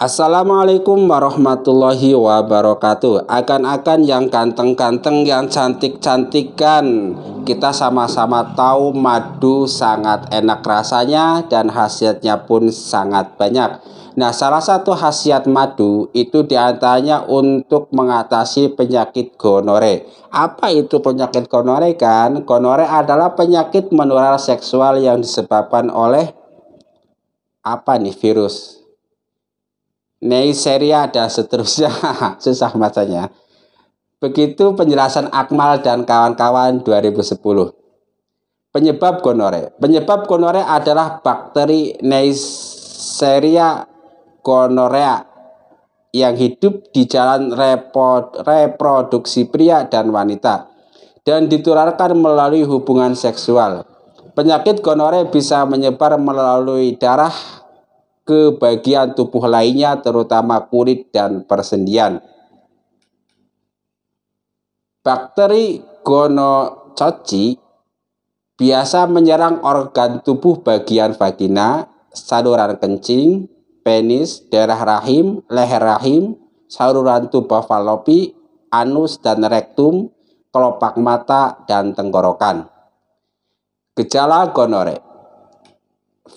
Assalamualaikum warahmatullahi wabarakatuh Akan-akan yang ganteng-ganteng yang cantik-cantikan Kita sama-sama tahu madu sangat enak rasanya dan khasiatnya pun sangat banyak Nah salah satu khasiat madu itu diantaranya untuk mengatasi penyakit gonore Apa itu penyakit gonore kan? Gonore adalah penyakit menular seksual yang disebabkan oleh apa nih virus Neisseria dan seterusnya. Susah matanya. Begitu penjelasan Akmal dan kawan-kawan 2010. Penyebab gonore. Penyebab gonore adalah bakteri Neisseria gonorea yang hidup di jalan reproduksi pria dan wanita dan ditularkan melalui hubungan seksual. Penyakit gonore bisa menyebar melalui darah ke bagian tubuh lainnya terutama kulit dan persendian. Bakteri gonococci biasa menyerang organ tubuh bagian vagina, saluran kencing, penis, daerah rahim, leher rahim, saluran tuba falopi, anus dan rektum, kelopak mata, dan tenggorokan. Gejala gonore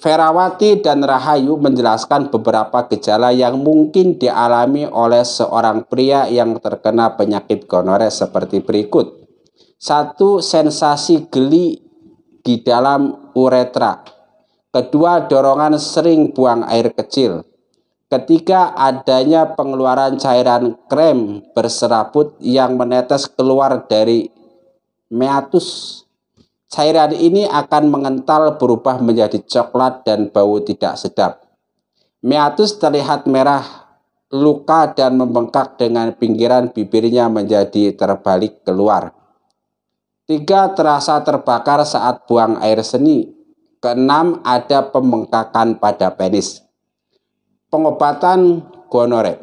Ferawati dan Rahayu menjelaskan beberapa gejala yang mungkin dialami oleh seorang pria yang terkena penyakit gonore seperti berikut. Satu, sensasi geli di dalam uretra. Kedua, dorongan sering buang air kecil. Ketiga, adanya pengeluaran cairan krem berserabut yang menetes keluar dari meatus Cairan ini akan mengental berubah menjadi coklat dan bau tidak sedap. Meatus terlihat merah, luka dan membengkak dengan pinggiran bibirnya menjadi terbalik keluar. Tiga terasa terbakar saat buang air seni. Keenam ada pembengkakan pada penis. Pengobatan gonore.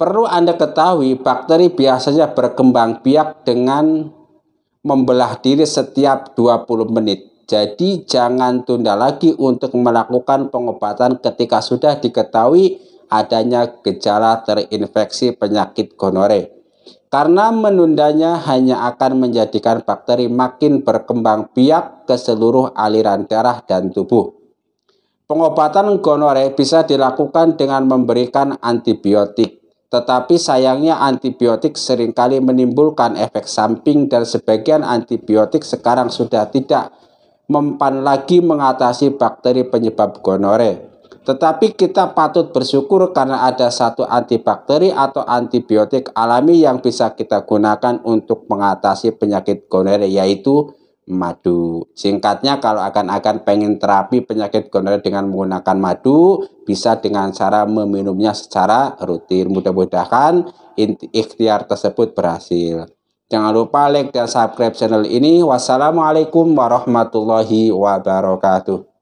Perlu Anda ketahui, bakteri biasanya berkembang biak dengan membelah diri setiap 20 menit. Jadi jangan tunda lagi untuk melakukan pengobatan ketika sudah diketahui adanya gejala terinfeksi penyakit gonore. Karena menundanya hanya akan menjadikan bakteri makin berkembang biak ke seluruh aliran darah dan tubuh. Pengobatan gonore bisa dilakukan dengan memberikan antibiotik tetapi sayangnya antibiotik seringkali menimbulkan efek samping dan sebagian antibiotik sekarang sudah tidak mempan lagi mengatasi bakteri penyebab gonore. Tetapi kita patut bersyukur karena ada satu antibakteri atau antibiotik alami yang bisa kita gunakan untuk mengatasi penyakit gonore yaitu madu. Singkatnya kalau akan-akan pengen terapi penyakit gonore dengan menggunakan madu, bisa dengan cara meminumnya secara rutin. Mudah-mudahan ikhtiar tersebut berhasil. Jangan lupa like dan subscribe channel ini. Wassalamualaikum warahmatullahi wabarakatuh.